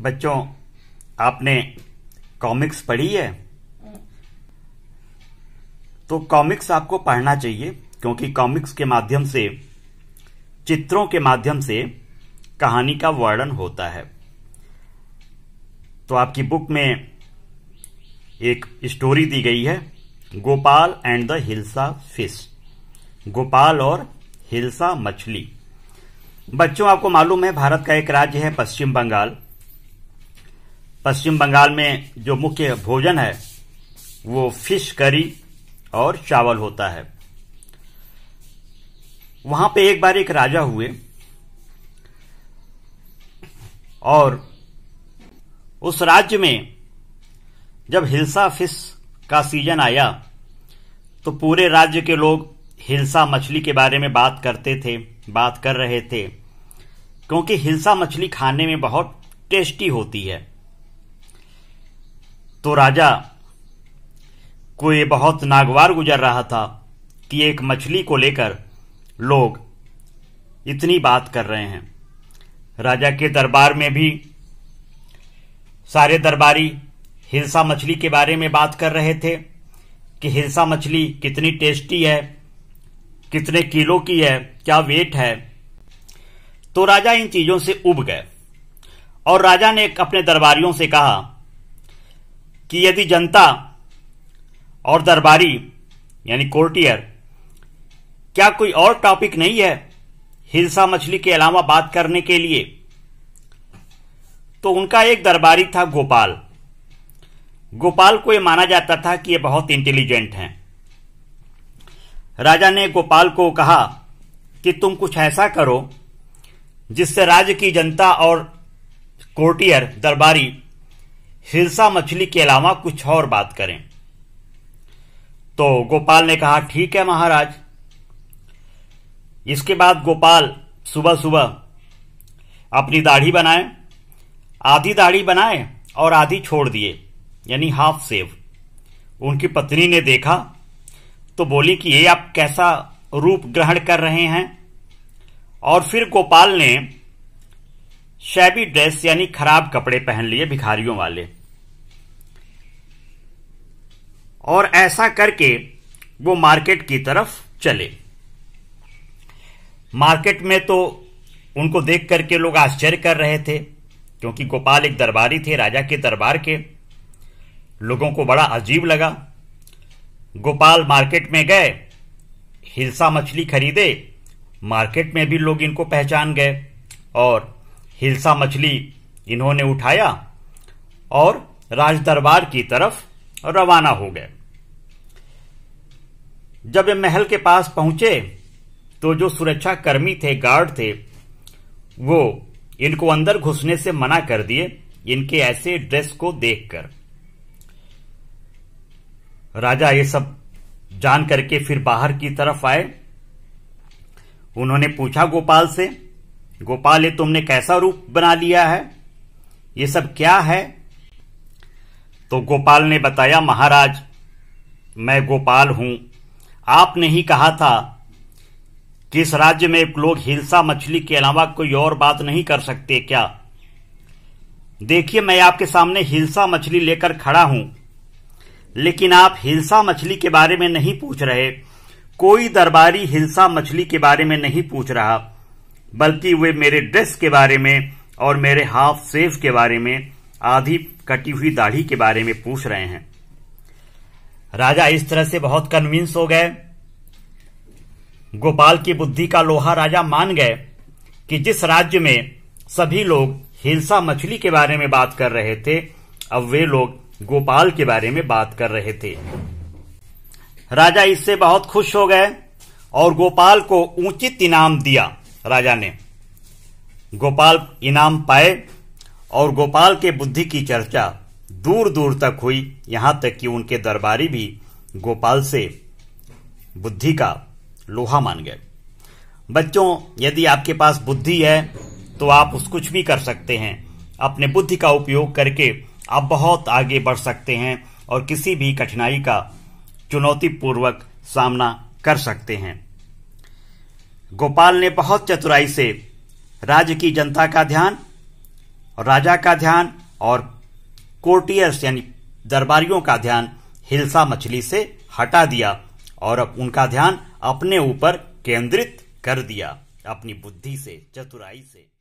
बच्चों आपने कॉमिक्स पढ़ी है तो कॉमिक्स आपको पढ़ना चाहिए क्योंकि कॉमिक्स के माध्यम से चित्रों के माध्यम से कहानी का वर्णन होता है तो आपकी बुक में एक स्टोरी दी गई है Gopal and the hilsa fish Gopal और हिल्सा मछली बच्चों आपको मालूम है भारत का एक राज्य है पश्चिम बंगाल पश्चिम बंगाल में जो मुख्य भोजन है वो फिश करी और चावल होता है वहां पे एक बार एक राजा हुए और उस राज्य में जब हिलसा फिश का सीजन आया तो पूरे राज्य के लोग हिलसा मछली के बारे में बात करते थे बात कर रहे थे क्योंकि हिलसा मछली खाने में बहुत टेस्टी होती है तो राजा को ये बहुत नागवार गुजर रहा था कि एक मछली को लेकर लोग इतनी बात कर रहे हैं राजा के दरबार में भी सारे दरबारी हिलसा मछली के बारे में बात कर रहे थे कि हिलसा मछली कितनी टेस्टी है कितने किलो की है क्या वेट है तो राजा इन चीजों से उब गए और राजा ने अपने दरबारियों से कहा कि यदि जनता और दरबारी यानी कोर्टियर क्या कोई और टॉपिक नहीं है हिंसा मछली के अलावा बात करने के लिए तो उनका एक दरबारी था गोपाल गोपाल को यह माना जाता था कि यह बहुत इंटेलिजेंट हैं राजा ने गोपाल को कहा कि तुम कुछ ऐसा करो जिससे राज्य की जनता और कोर्टियर दरबारी हिलसा मछली के अलावा कुछ और बात करें तो गोपाल ने कहा ठीक है महाराज इसके बाद गोपाल सुबह सुबह अपनी दाढ़ी बनाए आधी दाढ़ी बनाए और आधी छोड़ दिए यानी हाफ सेव उनकी पत्नी ने देखा तो बोली कि ये आप कैसा रूप ग्रहण कर रहे हैं और फिर गोपाल ने शैबी ड्रेस यानी खराब कपड़े पहन लिए भिखारियों वाले और ऐसा करके वो मार्केट की तरफ चले मार्केट में तो उनको देख करके लोग आश्चर्य कर रहे थे क्योंकि गोपाल एक दरबारी थे राजा के दरबार के लोगों को बड़ा अजीब लगा गोपाल मार्केट में गए हिलसा मछली खरीदे मार्केट में भी लोग इनको पहचान गए और हिलसा मछली इन्होंने उठाया और राज दरबार की तरफ रवाना हो गए जब वे महल के पास पहुंचे तो जो सुरक्षा कर्मी थे गार्ड थे वो इनको अंदर घुसने से मना कर दिए इनके ऐसे ड्रेस को देखकर राजा ये सब जान करके फिर बाहर की तरफ आए उन्होंने पूछा गोपाल से गोपाल ये तुमने कैसा रूप बना लिया है ये सब क्या है तो गोपाल ने बताया महाराज मैं गोपाल हूं आपने ही कहा था कि इस राज्य में लोग हिलसा मछली के अलावा कोई और बात नहीं कर सकते क्या देखिए मैं आपके सामने हिलसा मछली लेकर खड़ा हूं लेकिन आप हिलसा मछली के बारे में नहीं पूछ रहे कोई दरबारी हिलसा मछली के बारे में नहीं पूछ रहा बल्कि वे मेरे ड्रेस के बारे में और मेरे हाफ सेव के बारे में आधी कटी हुई दाढ़ी के बारे में पूछ रहे हैं राजा इस तरह से बहुत कन्विंस हो गए गोपाल की बुद्धि का लोहा राजा मान गए कि जिस राज्य में सभी लोग हिंसा मछली के बारे में बात कर रहे थे अब वे लोग गोपाल के बारे में बात कर रहे थे राजा इससे बहुत खुश हो गए और गोपाल को उचित इनाम दिया राजा ने गोपाल इनाम पाए और गोपाल के बुद्धि की चर्चा दूर दूर तक हुई यहां तक कि उनके दरबारी भी गोपाल से बुद्धि का लोहा मान गए बच्चों यदि आपके पास बुद्धि है तो आप उस कुछ भी कर सकते हैं अपने बुद्धि का उपयोग करके आप बहुत आगे बढ़ सकते हैं और किसी भी कठिनाई का चुनौतीपूर्वक सामना कर सकते हैं गोपाल ने बहुत चतुराई से राज्य की जनता का ध्यान राजा का ध्यान और कोर्टियर्स यानी दरबारियों का ध्यान हिलसा मछली से हटा दिया और अब उनका ध्यान अपने ऊपर केंद्रित कर दिया अपनी बुद्धि से चतुराई से